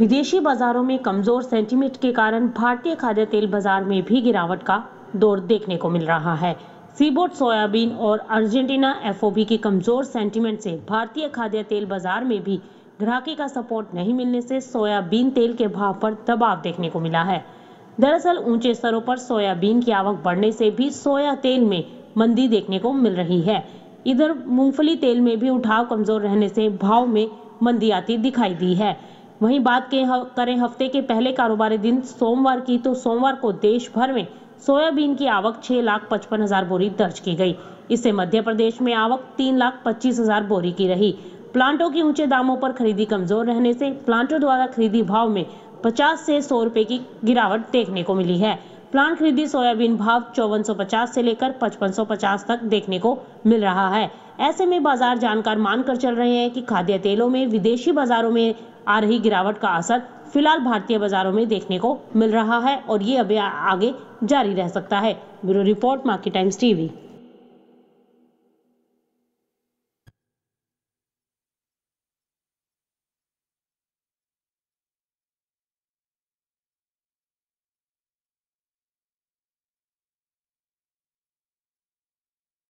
विदेशी बाजारों में कमजोर सेंटीमेंट के कारण भारतीय खाद्य तेल बाजार में भी गिरावट का दौर देखने को मिल रहा है सीबोट सोयाबीन और अर्जेंटीना एफओबी की कमजोर सेंटीमेंट से भारतीय खाद्य तेल बाजार में भी ग्राहकी का सपोर्ट नहीं मिलने से सोयाबीन तेल के भाव पर दबाव देखने को मिला है दरअसल ऊंचे स्तरों पर सोयाबीन की आवक बढ़ने से भी सोया तेल में मंदी देखने को मिल रही है इधर मूंगफली तेल में भी उठाव कमजोर रहने से भाव में मंदी आती दिखाई दी है वहीं बात करें हफ्ते के पहले कारोबारी दिन सोमवार की तो सोमवार को देश भर में सोयाबीन की आवक छह लाख पचपन हजार बोरी दर्ज की गई इससे मध्य प्रदेश में आवक तीन लाख पच्चीस हजार बोरी की रही प्लांटों की ऊंचे दामों पर खरीदी कमजोर रहने से प्लांटों द्वारा खरीदी भाव में 50 से 100 रुपए की गिरावट देखने को मिली है प्लांट खरीदी सोयाबीन भाव चौवन से लेकर पचपन तक देखने को मिल रहा है ऐसे में बाजार जानकार मानकर चल रहे हैं कि खाद्य तेलों में विदेशी बाजारों में आ रही गिरावट का असर फिलहाल भारतीय बाजारों में देखने को मिल रहा है और ये अभी आगे जारी रह सकता है bureau report market times TV